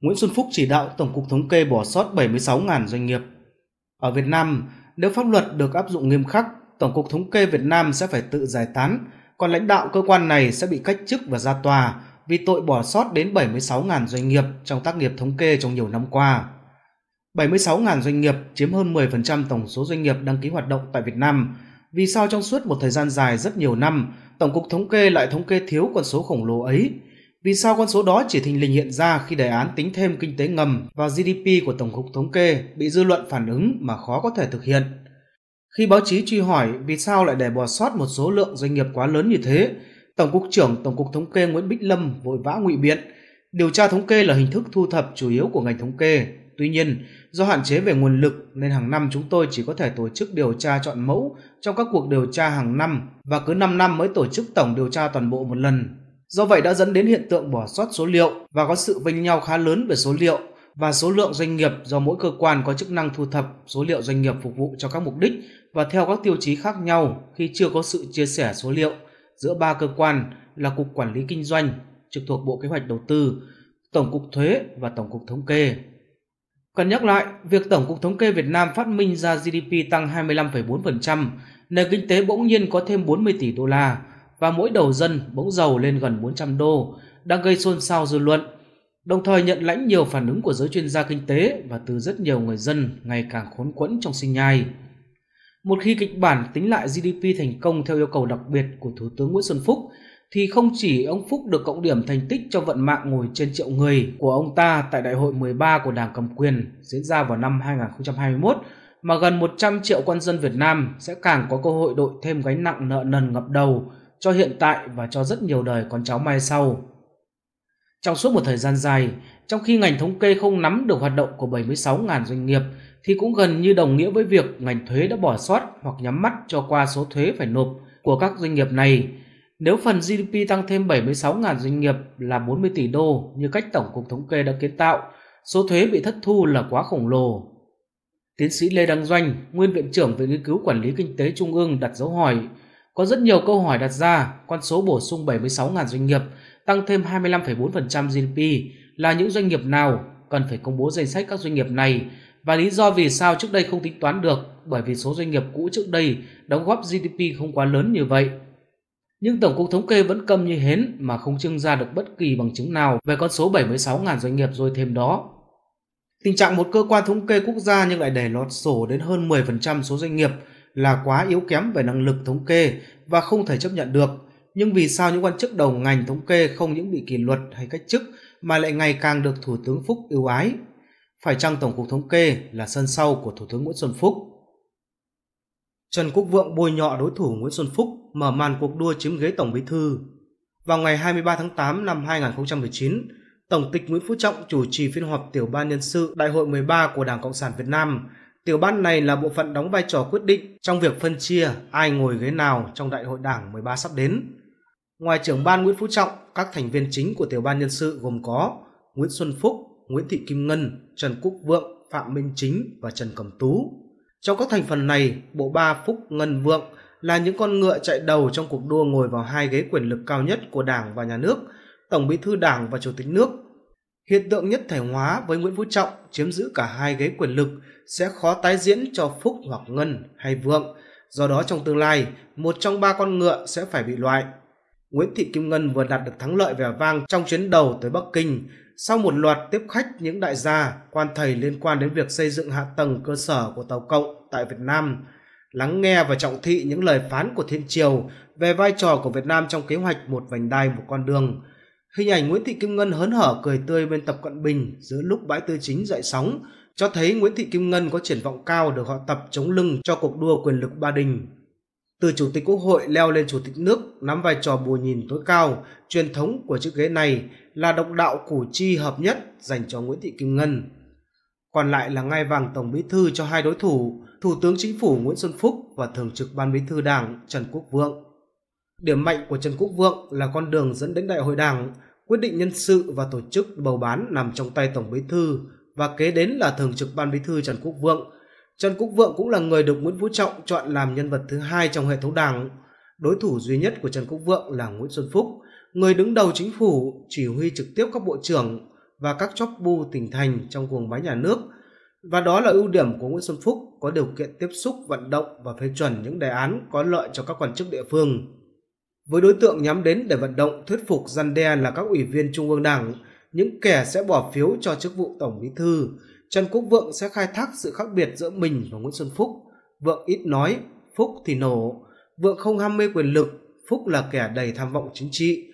Nguyễn Xuân Phúc chỉ đạo Tổng cục Thống kê bỏ sót 76.000 doanh nghiệp. Ở Việt Nam, nếu pháp luật được áp dụng nghiêm khắc, Tổng cục Thống kê Việt Nam sẽ phải tự giải tán, còn lãnh đạo cơ quan này sẽ bị cách chức và ra tòa vì tội bỏ sót đến 76.000 doanh nghiệp trong tác nghiệp thống kê trong nhiều năm qua. 76.000 doanh nghiệp chiếm hơn 10% tổng số doanh nghiệp đăng ký hoạt động tại Việt Nam. Vì sao trong suốt một thời gian dài rất nhiều năm, Tổng cục Thống kê lại thống kê thiếu con số khổng lồ ấy vì sao con số đó chỉ thình lình hiện ra khi đề án tính thêm kinh tế ngầm và GDP của Tổng cục Thống kê bị dư luận phản ứng mà khó có thể thực hiện? Khi báo chí truy hỏi vì sao lại để bỏ sót một số lượng doanh nghiệp quá lớn như thế, Tổng cục trưởng Tổng cục Thống kê Nguyễn Bích Lâm vội vã ngụy biện. Điều tra thống kê là hình thức thu thập chủ yếu của ngành thống kê. Tuy nhiên, do hạn chế về nguồn lực nên hàng năm chúng tôi chỉ có thể tổ chức điều tra chọn mẫu trong các cuộc điều tra hàng năm và cứ 5 năm mới tổ chức tổng điều tra toàn bộ một lần Do vậy đã dẫn đến hiện tượng bỏ sót số liệu và có sự vênh nhau khá lớn về số liệu và số lượng doanh nghiệp do mỗi cơ quan có chức năng thu thập số liệu doanh nghiệp phục vụ cho các mục đích và theo các tiêu chí khác nhau khi chưa có sự chia sẻ số liệu giữa ba cơ quan là Cục Quản lý Kinh doanh trực thuộc Bộ Kế hoạch Đầu tư, Tổng cục Thuế và Tổng cục Thống kê. Cần nhắc lại, việc Tổng cục Thống kê Việt Nam phát minh ra GDP tăng 25,4%, nền kinh tế bỗng nhiên có thêm 40 tỷ đô la và mỗi đầu dân bỗng giàu lên gần 400 đô đã gây xôn xao dư luận, đồng thời nhận lãnh nhiều phản ứng của giới chuyên gia kinh tế và từ rất nhiều người dân ngày càng khốn quẫn trong sinh nhai. Một khi kịch bản tính lại GDP thành công theo yêu cầu đặc biệt của Thủ tướng Nguyễn Xuân Phúc, thì không chỉ ông Phúc được cộng điểm thành tích cho vận mạng ngồi trên triệu người của ông ta tại đại hội 13 của Đảng cầm quyền diễn ra vào năm 2021, mà gần 100 triệu quân dân Việt Nam sẽ càng có cơ hội đội thêm gánh nặng nợ nần ngập đầu cho hiện tại và cho rất nhiều đời con cháu mai sau. Trong suốt một thời gian dài, trong khi ngành thống kê không nắm được hoạt động của 76.000 doanh nghiệp thì cũng gần như đồng nghĩa với việc ngành thuế đã bỏ sót hoặc nhắm mắt cho qua số thuế phải nộp của các doanh nghiệp này. Nếu phần GDP tăng thêm 76.000 doanh nghiệp là 40 tỷ đô như cách Tổng cục Thống kê đã kiến tạo, số thuế bị thất thu là quá khổng lồ. Tiến sĩ Lê Đăng Doanh, nguyên Viện trưởng Viện Nghiên cứu Quản lý Kinh tế Trung ương đặt dấu hỏi có rất nhiều câu hỏi đặt ra, con số bổ sung 76.000 doanh nghiệp, tăng thêm 25,4% GDP là những doanh nghiệp nào, cần phải công bố danh sách các doanh nghiệp này và lý do vì sao trước đây không tính toán được bởi vì số doanh nghiệp cũ trước đây đóng góp GDP không quá lớn như vậy. Nhưng Tổng cục Thống kê vẫn câm như hến mà không trưng ra được bất kỳ bằng chứng nào về con số 76.000 doanh nghiệp rồi thêm đó. Tình trạng một cơ quan thống kê quốc gia nhưng lại để lọt sổ đến hơn 10% số doanh nghiệp là quá yếu kém về năng lực thống kê và không thể chấp nhận được nhưng vì sao những quan chức đầu ngành thống kê không những bị kỷ luật hay cách chức mà lại ngày càng được thủ tướng phúc ưu ái phải chăng tổng cục thống kê là sân sau của thủ tướng nguyễn xuân phúc trần quốc vượng bôi nhọ đối thủ nguyễn xuân phúc mở màn cuộc đua chiếm ghế tổng bí thư vào ngày 23 tháng 8 năm 2019, Tổng tịch Nguyễn Phú Trọng chủ trì phiên họp tiểu ban nhân sự Đại hội 13 của Đảng Cộng sản Việt Nam Tiểu ban này là bộ phận đóng vai trò quyết định trong việc phân chia ai ngồi ghế nào trong đại hội đảng 13 sắp đến. Ngoài trưởng ban Nguyễn Phú Trọng, các thành viên chính của tiểu ban nhân sự gồm có Nguyễn Xuân Phúc, Nguyễn Thị Kim Ngân, Trần Quốc Vượng, Phạm Minh Chính và Trần Cẩm Tú. Trong các thành phần này, bộ ba Phúc Ngân Vượng là những con ngựa chạy đầu trong cuộc đua ngồi vào hai ghế quyền lực cao nhất của Đảng và Nhà nước, Tổng Bí thư Đảng và Chủ tịch nước Hiện tượng nhất thể hóa với Nguyễn Phú Trọng chiếm giữ cả hai ghế quyền lực sẽ khó tái diễn cho Phúc hoặc Ngân hay Vượng. Do đó trong tương lai, một trong ba con ngựa sẽ phải bị loại. Nguyễn Thị Kim Ngân vừa đạt được thắng lợi vẻ vang trong chuyến đầu tới Bắc Kinh sau một loạt tiếp khách những đại gia, quan thầy liên quan đến việc xây dựng hạ tầng cơ sở của Tàu Cộng tại Việt Nam, lắng nghe và trọng thị những lời phán của Thiên Triều về vai trò của Việt Nam trong kế hoạch một vành đai một con đường – Hình ảnh Nguyễn Thị Kim Ngân hớn hở cười tươi bên tập cận bình giữa lúc bãi tư chính dậy sóng cho thấy Nguyễn Thị Kim Ngân có triển vọng cao được họ tập chống lưng cho cuộc đua quyền lực Ba Đình. Từ Chủ tịch Quốc hội leo lên Chủ tịch nước nắm vai trò bù nhìn tối cao, truyền thống của chiếc ghế này là độc đạo củ chi hợp nhất dành cho Nguyễn Thị Kim Ngân. Còn lại là ngai vàng Tổng Bí Thư cho hai đối thủ, Thủ tướng Chính phủ Nguyễn Xuân Phúc và Thường trực Ban Bí Thư Đảng Trần Quốc Vượng. Điểm mạnh của Trần Quốc Vượng là con đường dẫn đến đại hội đảng, quyết định nhân sự và tổ chức bầu bán nằm trong tay Tổng Bí Thư và kế đến là Thường trực Ban Bí Thư Trần Quốc Vượng. Trần Quốc Vượng cũng là người được Nguyễn Phú Trọng chọn làm nhân vật thứ hai trong hệ thống đảng. Đối thủ duy nhất của Trần Quốc Vượng là Nguyễn Xuân Phúc, người đứng đầu chính phủ, chỉ huy trực tiếp các bộ trưởng và các chóp bu tỉnh thành trong cuồng máy nhà nước. Và đó là ưu điểm của Nguyễn Xuân Phúc có điều kiện tiếp xúc, vận động và phê chuẩn những đề án có lợi cho các quan chức địa phương với đối tượng nhắm đến để vận động thuyết phục gian đe là các ủy viên Trung ương Đảng, những kẻ sẽ bỏ phiếu cho chức vụ Tổng Bí Thư. Trần Quốc Vượng sẽ khai thác sự khác biệt giữa mình và Nguyễn Xuân Phúc. Vượng ít nói, Phúc thì nổ. Vượng không ham mê quyền lực, Phúc là kẻ đầy tham vọng chính trị.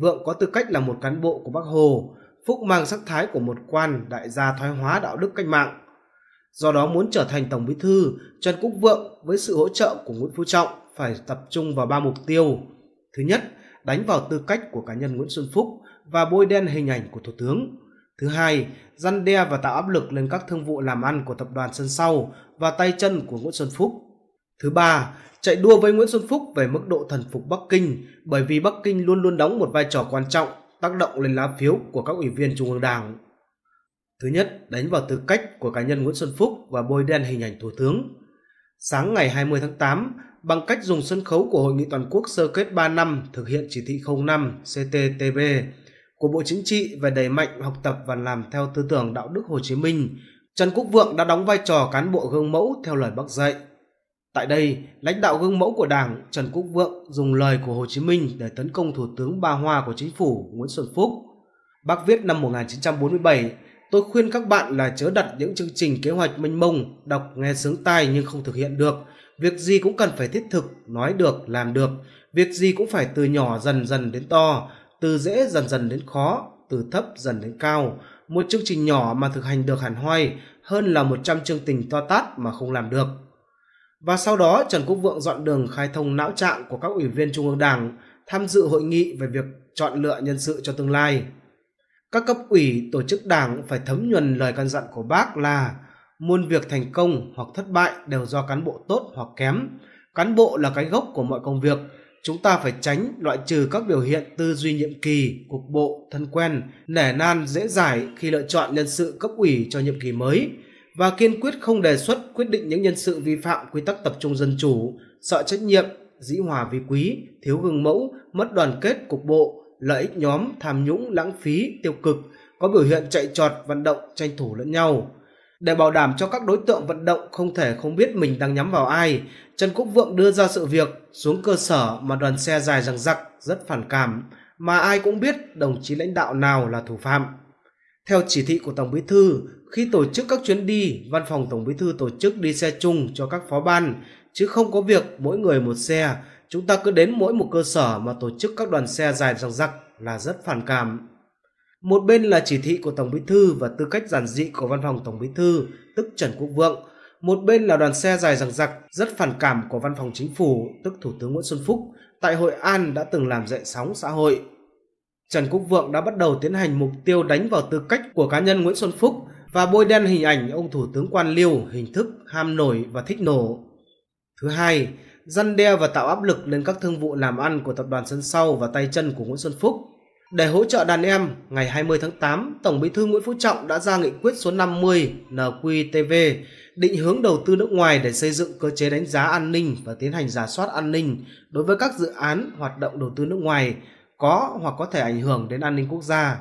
Vượng có tư cách là một cán bộ của Bác Hồ, Phúc mang sắc thái của một quan đại gia thoái hóa đạo đức cách mạng. Do đó muốn trở thành Tổng Bí Thư, Trần Quốc Vượng với sự hỗ trợ của Nguyễn Phú Trọng phải tập trung vào ba mục tiêu – Thứ nhất, đánh vào tư cách của cá nhân Nguyễn Xuân Phúc và bôi đen hình ảnh của Thủ tướng. Thứ hai, răn đe và tạo áp lực lên các thương vụ làm ăn của tập đoàn sân sau và tay chân của Nguyễn Xuân Phúc. Thứ ba, chạy đua với Nguyễn Xuân Phúc về mức độ thần phục Bắc Kinh bởi vì Bắc Kinh luôn luôn đóng một vai trò quan trọng tác động lên lá phiếu của các ủy viên Trung ương Đảng. Thứ nhất, đánh vào tư cách của cá nhân Nguyễn Xuân Phúc và bôi đen hình ảnh Thủ tướng. Sáng ngày 20 tháng 8, bằng cách dùng sân khấu của Hội nghị Toàn quốc sơ kết 3 năm thực hiện chỉ thị 05 CTTB của Bộ Chính trị về đẩy mạnh học tập và làm theo tư tưởng đạo đức Hồ Chí Minh, Trần Quốc Vượng đã đóng vai trò cán bộ gương mẫu theo lời bác dạy. Tại đây, lãnh đạo gương mẫu của Đảng Trần Quốc Vượng dùng lời của Hồ Chí Minh để tấn công Thủ tướng Ba Hoa của Chính phủ Nguyễn Xuân Phúc. Bác viết năm 1947, tôi khuyên các bạn là chớ đặt những chương trình kế hoạch mênh mông, đọc nghe sướng tai nhưng không thực hiện được, việc gì cũng cần phải thiết thực nói được làm được việc gì cũng phải từ nhỏ dần dần đến to từ dễ dần dần đến khó từ thấp dần đến cao một chương trình nhỏ mà thực hành được hẳn hoi hơn là một trăm chương trình to tát mà không làm được. Và sau đó Trần Quốc Vượng dọn đường khai thông não trạng của các ủy viên Trung ương Đảng tham dự hội nghị về việc chọn lựa nhân sự cho tương lai. Các cấp ủy tổ chức đảng phải thấm nhuần lời căn dặn của bác là muôn việc thành công hoặc thất bại đều do cán bộ tốt hoặc kém cán bộ là cái gốc của mọi công việc chúng ta phải tránh loại trừ các biểu hiện tư duy nhiệm kỳ cục bộ thân quen nể nan dễ giải khi lựa chọn nhân sự cấp ủy cho nhiệm kỳ mới và kiên quyết không đề xuất quyết định những nhân sự vi phạm quy tắc tập trung dân chủ sợ trách nhiệm dĩ hòa vi quý thiếu gương mẫu mất đoàn kết cục bộ lợi ích nhóm tham nhũng lãng phí tiêu cực có biểu hiện chạy trọt vận động tranh thủ lẫn nhau để bảo đảm cho các đối tượng vận động không thể không biết mình đang nhắm vào ai, Trần Quốc Vượng đưa ra sự việc xuống cơ sở mà đoàn xe dài rằng rặc rất phản cảm, mà ai cũng biết đồng chí lãnh đạo nào là thủ phạm. Theo chỉ thị của Tổng Bí Thư, khi tổ chức các chuyến đi, Văn phòng Tổng Bí Thư tổ chức đi xe chung cho các phó ban, chứ không có việc mỗi người một xe, chúng ta cứ đến mỗi một cơ sở mà tổ chức các đoàn xe dài rằng rặc là rất phản cảm. Một bên là chỉ thị của Tổng Bí thư và tư cách giản dị của Văn phòng Tổng Bí thư, tức Trần Quốc Vượng. Một bên là đoàn xe dài rằng rặc, rất phản cảm của Văn phòng Chính phủ, tức Thủ tướng Nguyễn Xuân Phúc, tại Hội An đã từng làm dậy sóng xã hội. Trần Quốc Vượng đã bắt đầu tiến hành mục tiêu đánh vào tư cách của cá nhân Nguyễn Xuân Phúc và bôi đen hình ảnh ông thủ tướng quan liêu hình thức ham nổi và thích nổ. Thứ hai, răn đe và tạo áp lực lên các thương vụ làm ăn của tập đoàn sân sau và tay chân của Nguyễn Xuân Phúc – để hỗ trợ đàn em, ngày 20 tháng 8, Tổng Bí thư Nguyễn Phú Trọng đã ra nghị quyết số 50 NQTV định hướng đầu tư nước ngoài để xây dựng cơ chế đánh giá an ninh và tiến hành giả soát an ninh đối với các dự án hoạt động đầu tư nước ngoài có hoặc có thể ảnh hưởng đến an ninh quốc gia.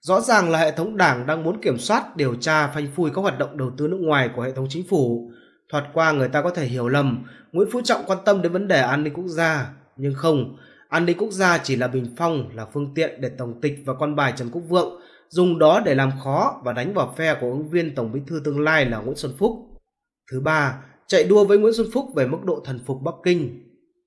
Rõ ràng là hệ thống đảng đang muốn kiểm soát, điều tra, phanh phui các hoạt động đầu tư nước ngoài của hệ thống chính phủ. Thoạt qua người ta có thể hiểu lầm Nguyễn Phú Trọng quan tâm đến vấn đề an ninh quốc gia, nhưng không, An ninh quốc gia chỉ là bình phong là phương tiện để Tổng tịch và con bài Trần Quốc Vượng dùng đó để làm khó và đánh vào phe của ứng viên Tổng bí thư tương lai là Nguyễn Xuân Phúc. Thứ ba, chạy đua với Nguyễn Xuân Phúc về mức độ thần phục Bắc Kinh.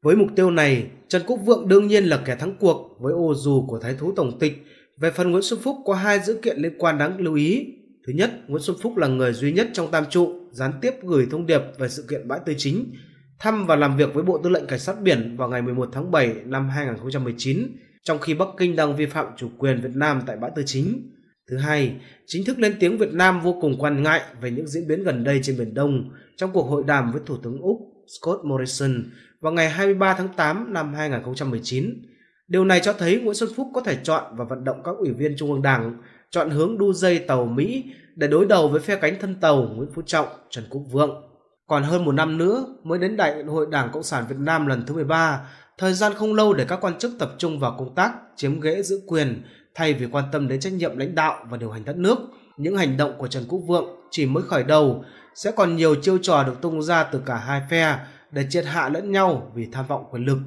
Với mục tiêu này, Trần Quốc Vượng đương nhiên là kẻ thắng cuộc với ô dù của Thái thú Tổng tịch. Về phần Nguyễn Xuân Phúc có hai dữ kiện liên quan đáng lưu ý. Thứ nhất, Nguyễn Xuân Phúc là người duy nhất trong tam trụ gián tiếp gửi thông điệp về sự kiện bãi tư chính thăm và làm việc với Bộ Tư lệnh Cảnh sát biển vào ngày 11 tháng 7 năm 2019, trong khi Bắc Kinh đang vi phạm chủ quyền Việt Nam tại bãi Tư Chính. Thứ hai, chính thức lên tiếng Việt Nam vô cùng quan ngại về những diễn biến gần đây trên Biển Đông trong cuộc hội đàm với Thủ tướng Úc Scott Morrison vào ngày 23 tháng 8 năm 2019. Điều này cho thấy Nguyễn Xuân Phúc có thể chọn và vận động các ủy viên Trung ương Đảng chọn hướng đu dây tàu Mỹ để đối đầu với phe cánh thân tàu Nguyễn Phú Trọng, Trần Quốc Vượng còn hơn một năm nữa mới đến Đại hội Đảng Cộng sản Việt Nam lần thứ 13, thời gian không lâu để các quan chức tập trung vào công tác chiếm ghế giữ quyền thay vì quan tâm đến trách nhiệm lãnh đạo và điều hành đất nước. Những hành động của Trần Quốc Vượng chỉ mới khởi đầu, sẽ còn nhiều chiêu trò được tung ra từ cả hai phe để triệt hạ lẫn nhau vì tham vọng quyền lực.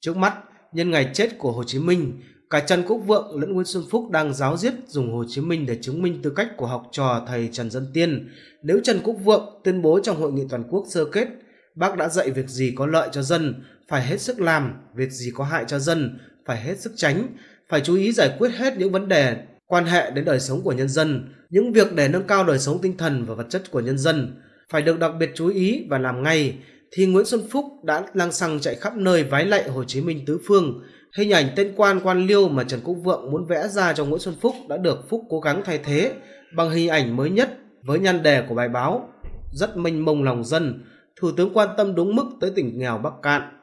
Trước mắt, nhân ngày chết của Hồ Chí Minh, cả Trần Quốc Vượng lẫn Nguyễn Xuân Phúc đang giáo diết dùng Hồ Chí Minh để chứng minh tư cách của học trò thầy Trần Dân Tiên. Nếu Trần Quốc Vượng tuyên bố trong hội nghị toàn quốc sơ kết, bác đã dạy việc gì có lợi cho dân, phải hết sức làm, việc gì có hại cho dân, phải hết sức tránh, phải chú ý giải quyết hết những vấn đề quan hệ đến đời sống của nhân dân, những việc để nâng cao đời sống tinh thần và vật chất của nhân dân, phải được đặc biệt chú ý và làm ngay, thì Nguyễn Xuân Phúc đã lang xăng chạy khắp nơi vái lạy Hồ Chí Minh tứ phương, Hình ảnh tên quan quan liêu mà Trần Quốc Vượng muốn vẽ ra cho Nguyễn Xuân Phúc đã được Phúc cố gắng thay thế bằng hình ảnh mới nhất với nhan đề của bài báo rất mênh mông lòng dân, Thủ tướng quan tâm đúng mức tới tỉnh nghèo Bắc Cạn